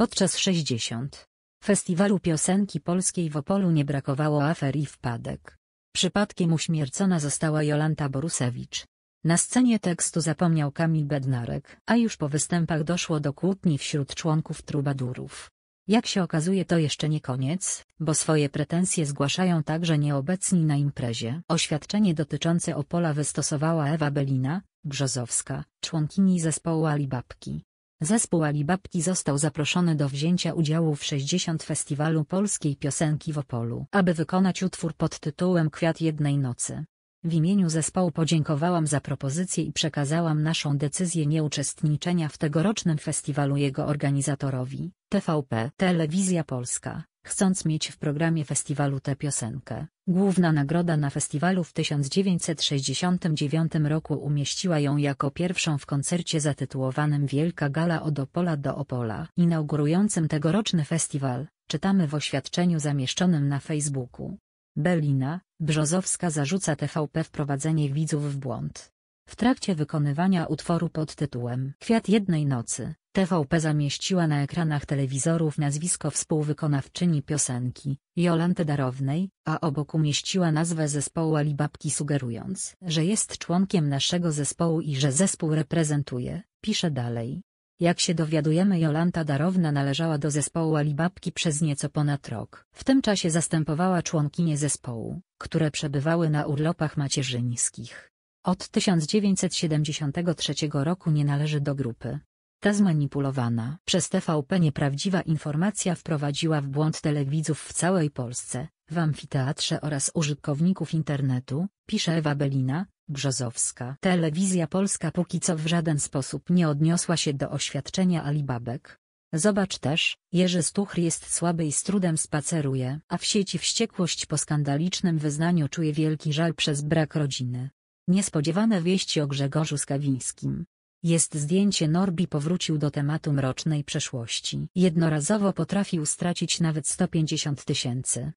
Podczas 60. Festiwalu Piosenki Polskiej w Opolu nie brakowało afer i wpadek. Przypadkiem uśmiercona została Jolanta Borusewicz. Na scenie tekstu zapomniał Kamil Bednarek, a już po występach doszło do kłótni wśród członków trubadurów. Jak się okazuje to jeszcze nie koniec, bo swoje pretensje zgłaszają także nieobecni na imprezie. Oświadczenie dotyczące Opola wystosowała Ewa Belina, Brzozowska, członkini zespołu Alibabki. Zespół Alibabki został zaproszony do wzięcia udziału w 60 Festiwalu Polskiej Piosenki w Opolu, aby wykonać utwór pod tytułem Kwiat jednej nocy. W imieniu zespołu podziękowałam za propozycję i przekazałam naszą decyzję nieuczestniczenia w tegorocznym festiwalu jego organizatorowi, TVP Telewizja Polska. Chcąc mieć w programie festiwalu tę piosenkę, główna nagroda na festiwalu w 1969 roku umieściła ją jako pierwszą w koncercie zatytułowanym Wielka Gala od Opola do Opola. Inaugurującym tegoroczny festiwal, czytamy w oświadczeniu zamieszczonym na Facebooku. Belina, Brzozowska zarzuca TVP wprowadzenie widzów w błąd. W trakcie wykonywania utworu pod tytułem Kwiat jednej nocy, TVP zamieściła na ekranach telewizorów nazwisko współwykonawczyni piosenki, Jolanty Darownej, a obok umieściła nazwę zespołu Alibabki sugerując, że jest członkiem naszego zespołu i że zespół reprezentuje, pisze dalej. Jak się dowiadujemy Jolanta Darowna należała do zespołu Alibabki przez nieco ponad rok. W tym czasie zastępowała członkinie zespołu, które przebywały na urlopach macierzyńskich. Od 1973 roku nie należy do grupy. Ta zmanipulowana przez TVP nieprawdziwa informacja wprowadziła w błąd telewidzów w całej Polsce, w amfiteatrze oraz użytkowników internetu, pisze Ewa Belina, Brzozowska. Telewizja Polska póki co w żaden sposób nie odniosła się do oświadczenia Alibabek. Zobacz też, Jerzy Stuch jest słaby i z trudem spaceruje, a w sieci wściekłość po skandalicznym wyznaniu czuje wielki żal przez brak rodziny. Niespodziewane wieści o Grzegorzu Skawińskim. Jest zdjęcie Norbi powrócił do tematu mrocznej przeszłości. Jednorazowo potrafił stracić nawet 150 tysięcy.